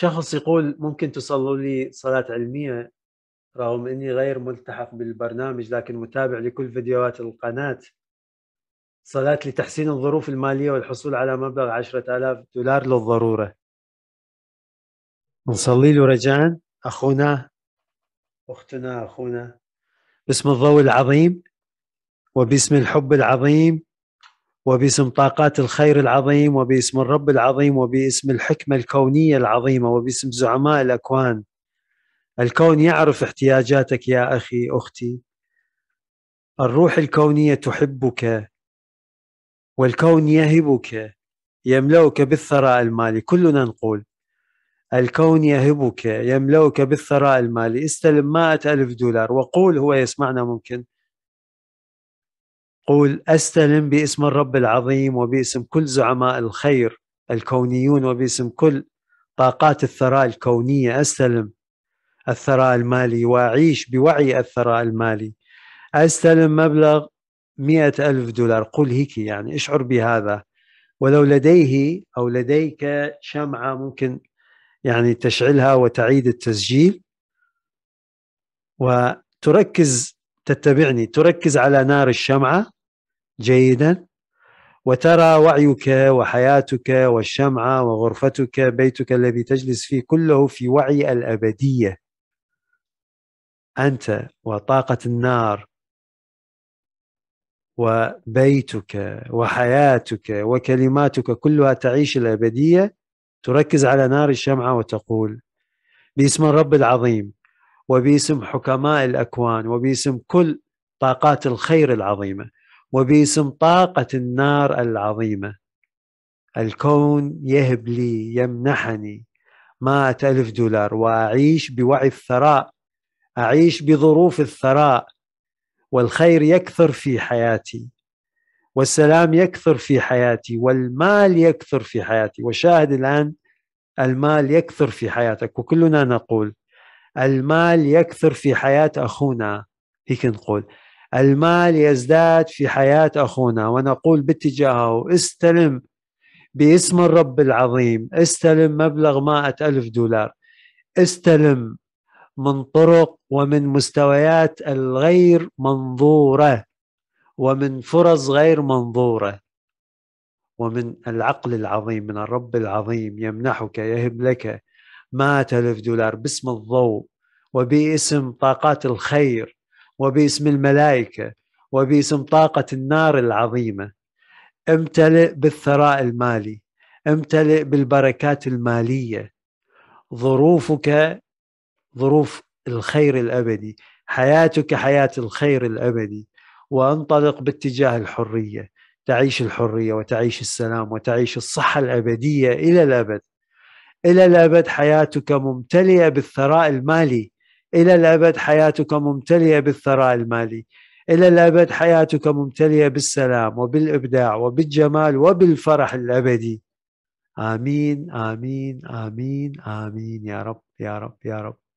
شخص يقول ممكن تصلوا لي صلاة علمية رغم أني غير ملتحق بالبرنامج لكن متابع لكل فيديوهات القناة صلاة لتحسين الظروف المالية والحصول على مبلغ عشرة آلاف دولار للضرورة نصلي له رجاء أخونا أختنا أخونا باسم الضوء العظيم وباسم الحب العظيم وباسم طاقات الخير العظيم وباسم الرب العظيم وباسم الحكمة الكونية العظيمة وباسم زعماء الأكوان الكون يعرف احتياجاتك يا أخي أختي الروح الكونية تحبك والكون يهبك يملؤك بالثراء المالي كلنا نقول الكون يهبك يملؤك بالثراء المالي استلم مائة ألف دولار وقول هو يسمعنا ممكن قول استلم باسم الرب العظيم وباسم كل زعماء الخير الكونيون وباسم كل طاقات الثراء الكونيه استلم الثراء المالي واعيش بوعي الثراء المالي استلم مبلغ مئة ألف دولار قل هيك يعني اشعر بهذا ولو لديه أو لديك شمعة ممكن يعني تشعلها وتعيد التسجيل وتركز تتبعني تركز على نار الشمعة جيدا وترى وعيك وحياتك والشمعة وغرفتك بيتك الذي تجلس فيه كله في وعي الأبدية أنت وطاقة النار وبيتك وحياتك وكلماتك كلها تعيش الأبدية تركز على نار الشمعة وتقول باسم الرب العظيم وباسم حكماء الاكوان وباسم كل طاقات الخير العظيمه وباسم طاقه النار العظيمه الكون يهب لي يمنحني مائة ألف دولار وأعيش بوعي الثراء أعيش بظروف الثراء والخير يكثر في حياتي والسلام يكثر في حياتي والمال يكثر في حياتي وشاهد الآن المال يكثر في حياتك وكلنا نقول المال يكثر في حياة أخونا هيك نقول المال يزداد في حياة أخونا ونقول باتجاهه استلم باسم الرب العظيم استلم مبلغ مائة ألف دولار استلم من طرق ومن مستويات الغير منظورة ومن فرص غير منظورة ومن العقل العظيم من الرب العظيم يمنحك يهب لك مئات ألف دولار باسم الضوء وباسم طاقات الخير وباسم الملائكة وباسم طاقة النار العظيمة امتلئ بالثراء المالي امتلئ بالبركات المالية ظروفك ظروف الخير الأبدي حياتك حياة الخير الأبدي وانطلق باتجاه الحرية تعيش الحرية وتعيش السلام وتعيش الصحة الأبدية إلى الأبد إلى الأبد حياتك ممتلئة بالثراء المالي إلى الأبد حياتك ممتلئة بالثراء المالي إلى الأبد حياتك ممتلئة بالسلام وبالإبداع وبالجمال وبالفرح الأبدي آمين آمين آمين آمين يا رب يا رب يا رب